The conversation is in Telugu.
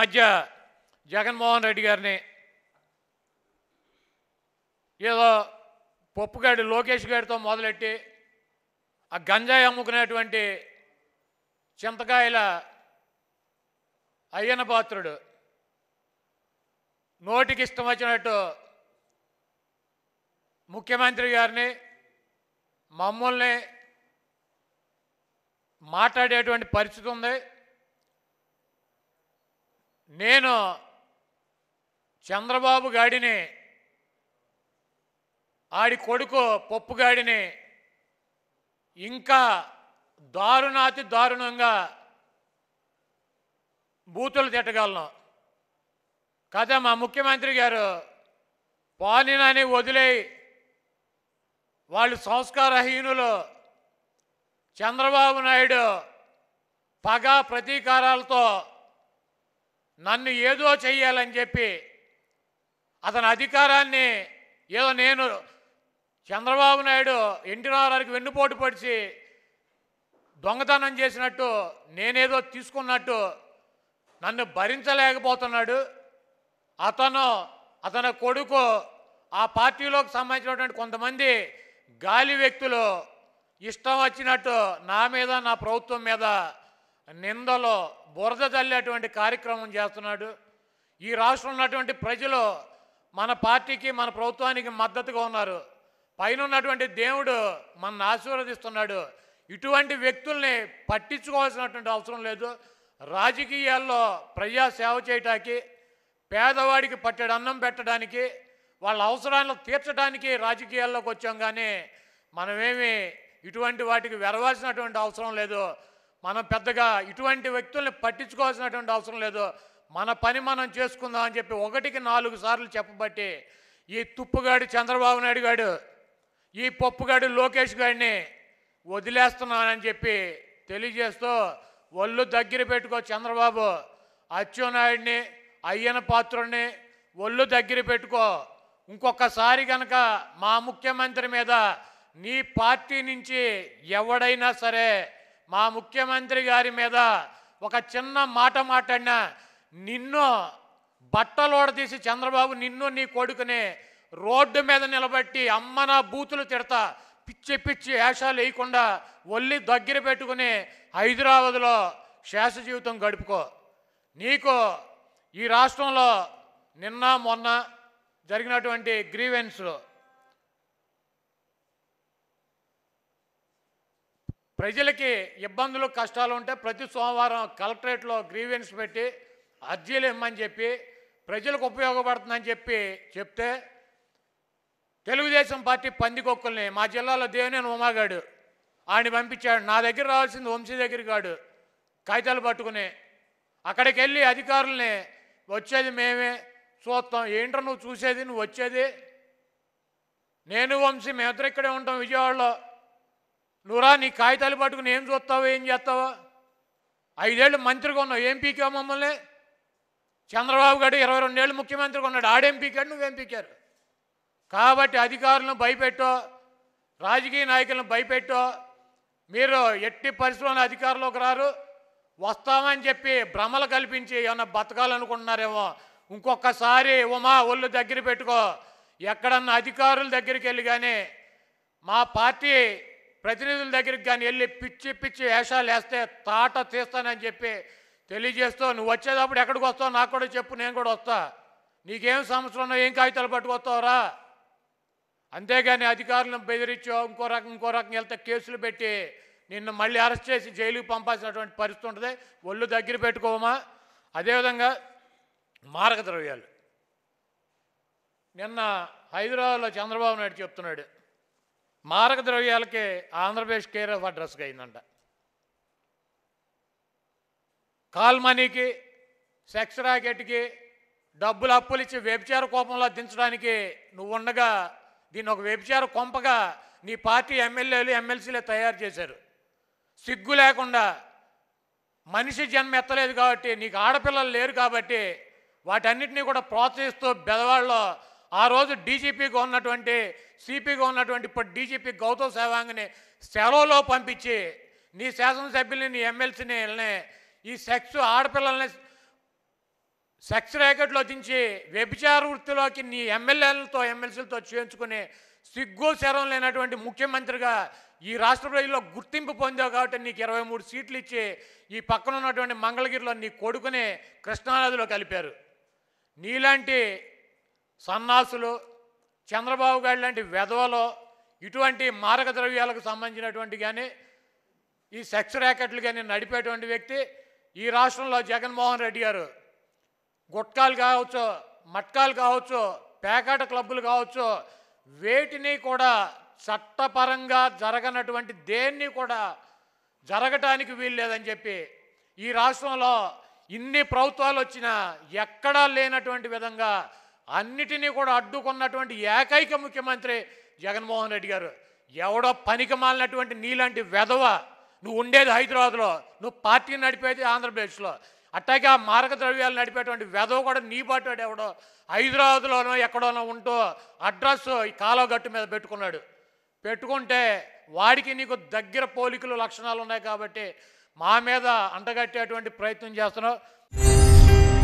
మధ్య జగన్మోహన్ రెడ్డి గారిని ఏదో పప్పుగాడి లోకేష్ గారితో మొదలెట్టి ఆ గంజాయి అమ్ముకునేటువంటి చింతకాయల అయ్యన పాత్రుడు నోటికి ఇష్టం వచ్చినట్టు ముఖ్యమంత్రి గారిని మమ్మల్ని మాట్లాడేటువంటి పరిస్థితి ఉంది నేను చంద్రబాబు గాడిని ఆడి కొడుకు పప్పుగాడిని ఇంకా దారుణాతి దారుణంగా బూతులు తిట్టగలను కదా మా ముఖ్యమంత్రి గారు పానినాని వదిలే వాళ్ళు సంస్కారహీనులు చంద్రబాబు నాయుడు పగా ప్రతీకారాలతో నన్ను ఏదో చెయ్యాలని చెప్పి అతని అధికారాన్ని ఏదో నేను చంద్రబాబు నాయుడు ఎన్టీ రామారావుకి వెన్నుపోటు పొడిచి దొంగతనం చేసినట్టు నేనేదో తీసుకున్నట్టు నన్ను భరించలేకపోతున్నాడు అతను అతని కొడుకు ఆ పార్టీలోకి సంబంధించినటువంటి కొంతమంది గాలి వ్యక్తులు ఇష్టం వచ్చినట్టు నా మీద నా ప్రభుత్వం మీద నిందలో బురద తల్లేటువంటి కార్యక్రమం చేస్తున్నాడు ఈ రాష్ట్రంలో ఉన్నటువంటి ప్రజలు మన పార్టీకి మన ప్రభుత్వానికి మద్దతుగా ఉన్నారు పైన ఉన్నటువంటి దేవుడు మన ఆశీర్వదిస్తున్నాడు ఇటువంటి వ్యక్తుల్ని పట్టించుకోవాల్సినటువంటి అవసరం లేదు రాజకీయాల్లో ప్రజా సేవ చేయటానికి పేదవాడికి పట్టెడు అన్నం పెట్టడానికి వాళ్ళ అవసరాలను తీర్చడానికి రాజకీయాల్లోకి వచ్చాం కానీ మనమేమి ఇటువంటి వాటికి వెరవాల్సినటువంటి అవసరం లేదు మనం పెద్దగా ఇటువంటి వ్యక్తుల్ని పట్టించుకోవాల్సినటువంటి అవసరం లేదు మన పని మనం చేసుకుందాం అని చెప్పి ఒకటికి నాలుగు సార్లు చెప్పబట్టి ఈ తుప్పుగాడు చంద్రబాబు నాయుడు గాడు ఈ పప్పుగాడు లోకేష్ గాడిని వదిలేస్తున్నానని చెప్పి తెలియజేస్తూ ఒళ్ళు దగ్గర పెట్టుకో చంద్రబాబు అచ్చెన్నాయుడిని అయ్యన పాత్రుడిని ఒళ్ళు దగ్గర పెట్టుకో ఇంకొకసారి కనుక మా ముఖ్యమంత్రి మీద నీ పార్టీ నుంచి ఎవడైనా సరే మా ముఖ్యమంత్రి గారి మీద ఒక చిన్న మాట మాట్లాడినా నిన్ను బట్టలోడదీసి చంద్రబాబు నిన్ను నీ కొడుకుని రోడ్డు మీద నిలబట్టి అమ్మన బూతులు తిడతా పిచ్చి పిచ్చి వేషాలు వేయకుండా ఒల్లి దగ్గర పెట్టుకుని హైదరాబాద్లో శేష జీవితం గడుపుకో నీకు ఈ రాష్ట్రంలో నిన్న మొన్న జరిగినటువంటి గ్రీవెన్స్లో ప్రజలకి ఇబ్బందులు కష్టాలు ఉంటే ప్రతి సోమవారం కలెక్టరేట్లో గ్రీవెన్స్ పెట్టి అర్జీలు ఇమ్మని చెప్పి ప్రజలకు ఉపయోగపడుతుందని చెప్పి చెప్తే తెలుగుదేశం పార్టీ పందికొక్కుల్ని మా జిల్లాలో దేవినేని ఉమాగాడు ఆయన పంపించాడు నా దగ్గర రావాల్సింది వంశీ దగ్గర కాడు కాగితాలు పట్టుకుని అక్కడికి వెళ్ళి అధికారుల్ని వచ్చేది మేమే చూస్తాం ఏంటో నువ్వు చూసేది నువ్వు వచ్చేది నేను వంశీ మేమిద్దరు ఇక్కడే ఉంటాం విజయవాడలో నువ్వురా నీ కాగితాలు పట్టుకుని ఏం చూస్తావో ఏం చేస్తావో ఐదేళ్ళు మంత్రిగా ఉన్నావు ఏం మమ్మల్ని చంద్రబాబు గారు ఇరవై రెండేళ్ళు ముఖ్యమంత్రిగా ఉన్నాడు ఆడేం పీకాడు నువ్వేం పీకారు కాబట్టి అధికారులను భయపెట్టో రాజకీయ నాయకులను భయపెట్టో మీరు ఎట్టి పరిశ్రమల అధికారంలోకి రారు వస్తామని చెప్పి భ్రమలు కల్పించి ఏమన్నా బతకాలనుకుంటున్నారేమో ఇంకొకసారి ఉమా ఒళ్ళు దగ్గర పెట్టుకో ఎక్కడన్నా అధికారుల దగ్గరికి వెళ్ళి కానీ మా పార్టీ ప్రతినిధుల దగ్గరికి కానీ వెళ్ళి పిచ్చి పిచ్చి వేషాలు వేస్తే తాట తీస్తానని చెప్పి తెలియజేస్తూ నువ్వు వచ్చేటప్పుడు ఎక్కడికి వస్తావు నాకు కూడా చెప్పు నేను కూడా వస్తా నీకేం సంవత్సరం ఉన్నా ఏం కాగితాలు పట్టుకొస్తావురా అంతేగాని అధికారులను బెదిరించో ఇంకో రకం ఇంకో రకం వెళ్తే కేసులు పెట్టి నిన్ను మళ్ళీ అరెస్ట్ చేసి జైలుకి పంపాల్సినటువంటి పరిస్థితి ఉంటుంది ఒళ్ళు దగ్గర పెట్టుకోమా అదేవిధంగా మారక ద్రవ్యాలు నిన్న హైదరాబాద్లో చంద్రబాబు నాయుడు చెప్తున్నాడు మారక ద్రవ్యాలకే ఆంధ్రప్రదేశ్ కేర్ ఆఫ్ అడ్రస్గా అయిందంట కాల్ మనీకి సెక్స్ రాకెట్కి డబ్బులు అప్పులు ఇచ్చి వ్యభిచార కోపంలో దించడానికి నువ్వుండగా దీన్ని ఒక వ్యభిచార కొంపగా నీ పార్టీ ఎమ్మెల్యేలు ఎమ్మెల్సీలే తయారు చేశారు సిగ్గు లేకుండా మనిషి జన్మ ఎత్తలేదు కాబట్టి నీకు ఆడపిల్లలు లేరు కాబట్టి వాటన్నిటినీ కూడా ప్రోత్సహిస్తూ బెదవాళ్ళలో ఆ రోజు డీజీపీగా ఉన్నటువంటి సిపిగా ఉన్నటువంటి ఇప్పుడు డీజీపీ గౌతమ్ సేవాంగ్ని సెలవులో పంపించి నీ శాసనసభ్యుల్ని నీ ఎమ్మెల్సీని ఈ సెక్స్ ఆడపిల్లల్ని సెక్స్ రేకెట్లో దించి వ్యభిచార వృత్తిలోకి నీ ఎమ్మెల్యేలతో ఎమ్మెల్సీలతో చేయించుకుని సిగ్గు శరం లేనటువంటి ముఖ్యమంత్రిగా ఈ రాష్ట్ర ప్రజల్లో గుర్తింపు పొందావు కాబట్టి నీకు ఇరవై మూడు సీట్లు ఇచ్చి ఈ పక్కన ఉన్నటువంటి మంగళగిరిలో నీ కొడుకుని కృష్ణానదిలో కలిపారు నీలాంటి సన్నాసులు చంద్రబాబు గారి లాంటి వెధవలో ఇటువంటి మారక ద్రవ్యాలకు సంబంధించినటువంటి కానీ ఈ సెక్స్ ర్యాకెట్లు కానీ నడిపేటువంటి వ్యక్తి ఈ రాష్ట్రంలో జగన్మోహన్ రెడ్డి గారు గుట్కాలు కావచ్చు మట్కాలు కావచ్చు పేకాట క్లబ్బులు కావచ్చు వేటిని కూడా చట్టపరంగా జరగనటువంటి దేన్ని కూడా జరగటానికి వీల్లేదని చెప్పి ఈ రాష్ట్రంలో ఇన్ని ప్రభుత్వాలు వచ్చినా ఎక్కడా లేనటువంటి విధంగా అన్నిటినీ కూడా అడ్డుకున్నటువంటి ఏకైక ముఖ్యమంత్రి జగన్మోహన్ రెడ్డి గారు ఎవడో పనికి మాలినటువంటి నీలాంటి వెధవ నువ్వు ఉండేది హైదరాబాద్లో నువ్వు పార్టీని నడిపేది ఆంధ్రప్రదేశ్లో అట్టాగే ఆ ద్రవ్యాలు నడిపేటువంటి వెధవ కూడా నీ పాటాడు ఎవడో హైదరాబాద్లోనో ఎక్కడోనో ఉంటూ అడ్రస్ ఈ గట్టు మీద పెట్టుకున్నాడు పెట్టుకుంటే వాడికి నీకు దగ్గర పోలికలు లక్షణాలు ఉన్నాయి కాబట్టి మా మీద అంటగట్టేటువంటి ప్రయత్నం చేస్తున్నావు